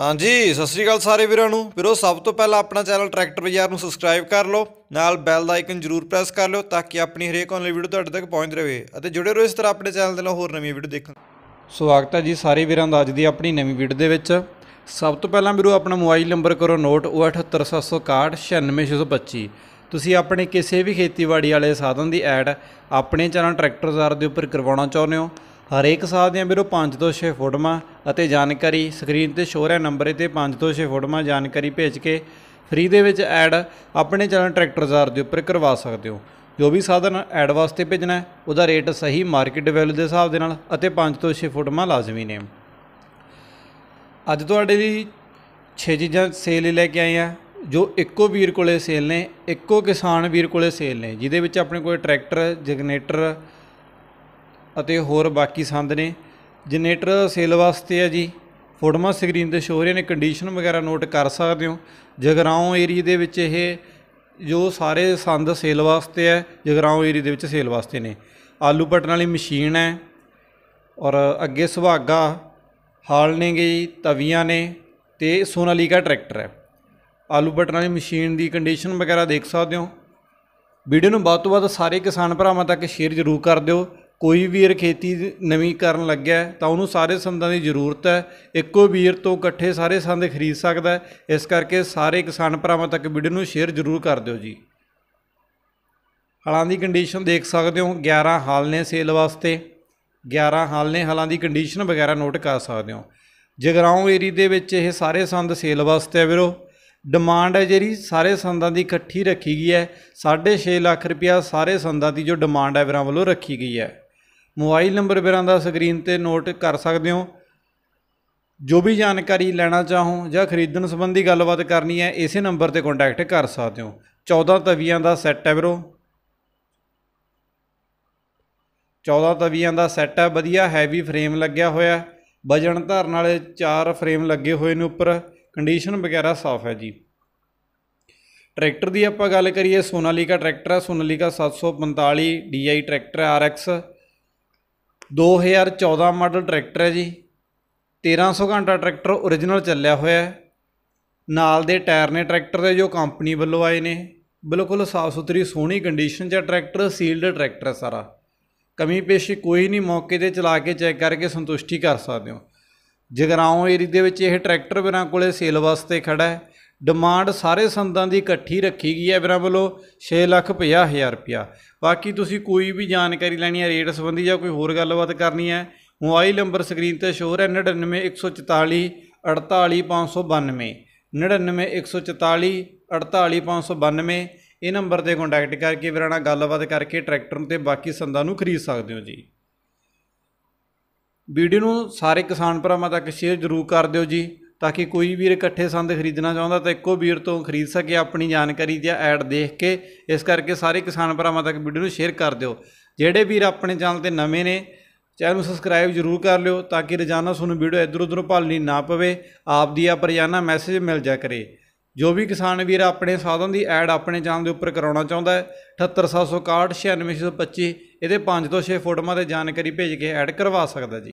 ਹਾਂਜੀ ਸਤਿ ਸ੍ਰੀ ਅਕਾਲ ਸਾਰੇ ਵੀਰਾਂ ਨੂੰ ਵੀਰੋ ਸਭ ਤੋਂ ਪਹਿਲਾਂ ਆਪਣਾ ਚੈਨਲ ਟਰੈਕਟਰ ਬਾਜ਼ਾਰ ਨੂੰ ਸਬਸਕ੍ਰਾਈਬ ਕਰ ਲਓ ਨਾਲ ਬੈਲ ਦਾ ਆਈਕਨ ਜ਼ਰੂਰ ਪ੍ਰੈਸ ਕਰ ਲਓ ਤਾਂ ਕਿ ਆਪਣੀ ਹਰੇਕ ਆਨਲਾਈਨ ਵੀਡੀਓ ਤੁਹਾਡੇ ਤੱਕ ਪਹੁੰਚ ਰਹੇ ਅਤੇ ਜੁੜੇ ਰਹੋ ਇਸ ਤਰ੍ਹਾਂ ਆਪਣੇ ਚੈਨਲ ਦੇ ਨਾਲ ਹੋਰ ਨਵੀਆਂ ਵੀਡੀਓ ਦੇਖਣ ਸਵਾਗਤ ਹੈ ਜੀ ਸਾਰੇ ਵੀਰਾਂ ਦਾ ਅੱਜ ਦੀ ਆਪਣੀ ਨਵੀਂ ਵੀਡੀਓ ਦੇ ਵਿੱਚ ਸਭ ਤੋਂ ਪਹਿਲਾਂ ਵੀਰੋ ਆਪਣਾ ਮੋਬਾਈਲ ਨੰਬਰ ਕਰੋ ਨੋਟ 7871619625 ਤੁਸੀਂ ਆਪਣੇ ਕਿਸੇ ਵੀ ਖੇਤੀਬਾੜੀ ਵਾਲੇ ਸਾਧਨ ਦੀ ਐਡ ਆਪਣੇ ਚੈਨਲ ਟਰੈਕਟਰ ਬਾਜ਼ਾਰ ਦੇ ਉੱਪਰ ਕਰਵਾਉਣਾ ਚਾਹੁੰਦੇ ਹੋ ਹਰੇਕ ਸਾਲ ਦੀਆਂ ਵੀਰੋ 5 ਤੋਂ 6 ਫੋਟੋਆਂ ਅਤੇ ਜਾਣਕਾਰੀ ਸਕਰੀਨ ਤੇ ਸ਼ੋਅ ਰਿਹਾ ਨੰਬਰ ਤੇ 5 ਤੋਂ 6 ਫੋਟੋਆਂ ਜਾਣਕਾਰੀ ਭੇਜ ਕੇ ਫ੍ਰੀ ਦੇ ਵਿੱਚ ਐਡ ਆਪਣੇ ਚੈਨਲ ਟਰੈਕਟਰ ਜ਼ਾਰ ਦੇ ਉੱਪਰ ਕਰਵਾ ਸਕਦੇ ਹੋ ਜੋ ਵੀ ਸਾਧਨ ਐਡ ਵਾਸਤੇ ਭੇਜਣਾ ਹੈ ਉਹਦਾ ਰੇਟ ਸਹੀ ਮਾਰਕੀਟ ਵੈਲਿਊ ਦੇ ਹਿਸਾਬ ਦੇ ਨਾਲ ਅਤੇ 5 ਤੋਂ 6 ਫੋਟੋਆਂ ਲਾਜ਼ਮੀ ਨੇ ਅੱਜ ਤੁਹਾਡੇ ਲਈ 6 ਚੀਜ਼ਾਂ ਸੇਲ ਲਈ ਲੈ ਕੇ ਆਏ ਆ ਜੋ ਇੱਕੋ ਵੀਰ ਕੋਲੇ ਸੇਲ ਨੇ ਇੱਕੋ ਕਿਸਾਨ ਵੀਰ ਕੋਲੇ ਸੇਲ ਨੇ ਜਿਹਦੇ ਵਿੱਚ ਆਪਣੇ ਕੋਲ ਟਰੈਕਟਰ ਜਨਰੇਟਰ ਅਤੇ ਹੋਰ ਬਾਕੀ ਸੰਦ ਨੇ ਜਨਰੇਟਰ ਸੇਲ ਵਾਸਤੇ ਹੈ ਜੀ ਫੋਟੋਮਾ ਸਕਰੀਨ ਤੇ ਸ਼ੋ ਹੋ ਨੇ ਕੰਡੀਸ਼ਨ ਵਗੈਰਾ ਨੋਟ ਕਰ ਸਕਦੇ ਹੋ ਜਗਰਾਉਂ ਏਰੀਆ ਦੇ ਵਿੱਚ ਇਹ ਜੋ ਸਾਰੇ ਸੰਦ ਸੇਲ ਵਾਸਤੇ ਹੈ ਜਗਰਾਉਂ ਏਰੀਆ ਦੇ ਵਿੱਚ ਸੇਲ ਵਾਸਤੇ ਨੇ ਆਲੂ ਪਟਣ ਵਾਲੀ ਮਸ਼ੀਨ ਹੈ ਔਰ ਅੱਗੇ ਸੁਭਾਗਾ ਹਾਲ ਨੇਗੇ ਗਈ ਤਵੀਆਂ ਨੇ ਤੇ ਸੋਨਾਲੀਕਾ ਟਰੈਕਟਰ ਹੈ ਆਲੂ ਪਟਣ ਵਾਲੀ ਮਸ਼ੀਨ ਦੀ ਕੰਡੀਸ਼ਨ ਵਗੈਰਾ ਦੇਖ ਸਕਦੇ ਹੋ ਵੀਡੀਓ ਨੂੰ ਬਾਤ ਤੋਂ ਬਾਤ ਸਾਰੇ ਕਿਸਾਨ ਭਰਾਵਾਂ ਤੱਕ ਸ਼ੇਅਰ ਜ਼ਰੂਰ ਕਰ ਦਿਓ ਕੋਈ ਵੀਰ ਖੇਤੀ ਨਵੀਂ ਕਰਨ ਲੱਗਿਆ ਤਾਂ ਉਹਨੂੰ ਸਾਰੇ ਸੰਦਾਂ ਦੀ ਜ਼ਰੂਰਤ ਹੈ ਇੱਕੋ ਵੀਰ ਤੋਂ ਇਕੱਠੇ ਸਾਰੇ ਸੰਦ ਖਰੀਦ ਸਕਦਾ ਇਸ ਕਰਕੇ ਸਾਰੇ ਕਿਸਾਨ ਭਰਾਵਾਂ ਤੱਕ ਵੀਡੀਓ ਨੂੰ ਸ਼ੇਅਰ ਜ਼ਰੂਰ ਕਰ ਦਿਓ ਜੀ ਹਲਾਂ ਦੀ ਕੰਡੀਸ਼ਨ ਦੇਖ ਸਕਦੇ ਹੋ 11 ਹਾਲ ਨੇ ਸੇਲ ਵਾਸਤੇ 11 ਹਾਲ ਨੇ ਹਲਾਂ ਦੀ ਕੰਡੀਸ਼ਨ ਵਗੈਰਾ ਨੋਟ ਕਰ ਸਕਦੇ ਹੋ ਜਗਰਾਉਂ ਏਰੀ ਦੇ ਵਿੱਚ ਇਹ ਸਾਰੇ ਸੰਦ ਸੇਲ ਵਾਸਤੇ ਆ ਵੀਰੋ ਡਿਮਾਂਡ ਹੈ ਜਿਹੜੀ ਸਾਰੇ ਸੰਦਾਂ ਦੀ ਇਕੱਠੀ ਰੱਖੀ ਗਈ ਹੈ 6.5 ਲੱਖ ਰੁਪਿਆ ਸਾਰੇ ਸੰਦਾਂ ਦੀ ਜੋ ਡਿਮਾਂਡ ਹੈ ਵੀਰਾਂ ਵੱਲੋਂ ਰੱਖੀ ਗਈ ਹੈ ਮੋਬਾਈਲ ਨੰਬਰ ਵੀਰਾਂ ਦਾ ਸਕਰੀਨ ਤੇ ਨੋਟ ਕਰ ਸਕਦੇ ਹੋ ਜੋ ਵੀ ਜਾਣਕਾਰੀ ਲੈਣਾ ਚਾਹੋ ਜਾਂ ਖਰੀਦਣ ਸੰਬੰਧੀ ਗੱਲਬਾਤ ਕਰਨੀ ਹੈ ਇਸੇ ਨੰਬਰ ਤੇ ਕੰਟੈਕਟ ਕਰ ਸਕਦੇ ਹੋ 14 ਤਵੀਆਂ ਦਾ ਸੈੱਟ ਹੈ ਵੀਰੋ 14 ਤਵੀਆਂ ਦਾ ਸੈੱਟ ਹੈ ਵਧੀਆ ਹੈਵੀ ਫਰੇਮ ਲੱਗਿਆ ਹੋਇਆ ਵਜਨ ਧਾਰਨ ਵਾਲੇ 4 ਫਰੇਮ ਲੱਗੇ ਹੋਏ ਨੇ ਉੱਪਰ ਕੰਡੀਸ਼ਨ ਵਗੈਰਾ ਸਾਫ਼ ਹੈ ਜੀ ਟਰੈਕਟਰ ਦੀ ਆਪਾਂ ਗੱਲ ਕਰੀਏ ਸੋਨਾਲੀਕਾ ਟਰੈਕਟਰ ਹੈ ਸੋਨਾਲੀਕਾ 745 DI ਟਰੈਕਟਰ ਹੈ RX 2014 ਮਾਡਲ ਟਰੈਕਟਰ ਹੈ ਜੀ 1300 ਘੰਟਾ ਟਰੈਕਟਰ origignal ਚੱਲਿਆ ਹੋਇਆ ਹੈ ਨਾਲ ਦੇ ਟਾਇਰ ਨੇ ਟਰੈਕਟਰ ਦੇ ਜੋ ਕੰਪਨੀ ਵੱਲੋਂ ਆਏ ਨੇ ਬਿਲਕੁਲ ਸਾਫ ਸੁਥਰੀ ਸੋਹਣੀ ਕੰਡੀਸ਼ਨ 'ਚ ਟਰੈਕਟਰ ਸੀਲਡ ਟਰੈਕਟਰ ਹੈ ਸਾਰਾ ਕਮੀ ਪੇਸ਼ੀ ਕੋਈ ਨਹੀਂ ਮੌਕੇ ਤੇ ਚਲਾ ਕੇ ਚੈੱਕ ਕਰਕੇ ਸੰਤੁਸ਼ਟੀ ਕਰ ਸਕਦੇ ਹੋ ਜਗਰਾਉਂ ਏਰੀ ਦੇ ਵਿੱਚ ਇਹ ਟਰੈਕਟਰ ਬਿਨਾਂ ਕੋਲੇ ਸੇਲ ਵਾਸਤੇ ਖੜਾ ਹੈ ਡਿਮਾਂਡ ਸਾਰੇ ਸੰਦਾਂ ਦੀ ਇਕੱਠੀ ਰੱਖੀ ਗਈ ਹੈ ਵੀਰਾਂ ਵੱਲੋਂ 6 ਲੱਖ 50 ਹਜ਼ਾਰ ਰੁਪਿਆ ਬਾਕੀ ਤੁਸੀਂ ਕੋਈ ਵੀ ਜਾਣਕਾਰੀ ਲੈਣੀ ਹੈ ਰੇਟ ਸੰਬੰਧੀ ਜਾਂ ਕੋਈ ਹੋਰ ਗੱਲਬਾਤ ਕਰਨੀ ਹੈ ਮੋਬਾਈਲ ਨੰਬਰ ਸਕਰੀਨ ਤੇ ਸ਼ੋਰ ਹੈ 99144 48592 99144 592 ਇਹ ਨੰਬਰ ਤੇ ਕੰਟੈਕਟ ਕਰਕੇ ਵੀਰਾਂ ਨਾਲ ਗੱਲਬਾਤ ਕਰਕੇ ਟਰੈਕਟਰ ਤੇ ਬਾਕੀ ਸੰਦਾਂ ਨੂੰ ਖਰੀਦ ਸਕਦੇ ਹੋ ਜੀ ਵੀਡੀਓ ਨੂੰ ਸਾਰੇ ਕਿਸਾਨ ਭਰਾਵਾਂ ਤੱਕ ਸ਼ੇਅਰ ਜ਼ਰੂਰ ਕਰ ਦਿਓ ਜੀ ਤਾਂ ਕਿ ਕੋਈ ਵੀਰ ਇਕੱਠੇ ਸੰਦ ਖਰੀਦਣਾ ਚਾਹੁੰਦਾ ਤਾਂ ਇੱਕੋ ਵੀਰ ਤੋਂ ਖਰੀਦ ਸਕੇ ਆਪਣੀ ਜਾਣਕਾਰੀ ਜਾਂ ਐਡ ਦੇਖ ਕੇ ਇਸ ਕਰਕੇ ਸਾਰੇ ਕਿਸਾਨ ਭਰਾਵਾਂ ਤੱਕ ਵੀਡੀਓ ਨੂੰ ਸ਼ੇਅਰ ਕਰ ਦਿਓ ਜਿਹੜੇ ਵੀਰ ਆਪਣੇ ਚੈਨਲ ਤੇ ਨਵੇਂ ਨੇ ਚੈਨਲ ਨੂੰ ਸਬਸਕ੍ਰਾਈਬ ਜ਼ਰੂਰ ਕਰ ਲਿਓ ਤਾਂ ਕਿ ਰੋਜ਼ਾਨਾ ਤੁਹਾਨੂੰ ਵੀਡੀਓ ਇਧਰ ਉਧਰ ਭਾਲਣੀ ਨਾ ਪਵੇ ਆਪ ਦੀ ਆ ਰੋਜ਼ਾਨਾ ਮੈਸੇਜ ਮਿਲ ਜਾ ਕਰੇ ਜੋ ਵੀ ਕਿਸਾਨ ਵੀਰ ਆਪਣੇ ਸਾਧਨ ਦੀ ਐਡ ਆਪਣੇ ਚੈਨਲ ਦੇ ਉੱਪਰ ਕਰਾਉਣਾ ਚਾਹੁੰਦਾ ਹੈ 78761 96625 ਇਹਦੇ 5 ਤੋਂ 6 ਫੋਟੋਆਂ ਤੇ ਜਾਣਕਾਰੀ ਭੇਜ ਕੇ ਐਡ ਕਰਵਾ ਸਕਦਾ ਜੀ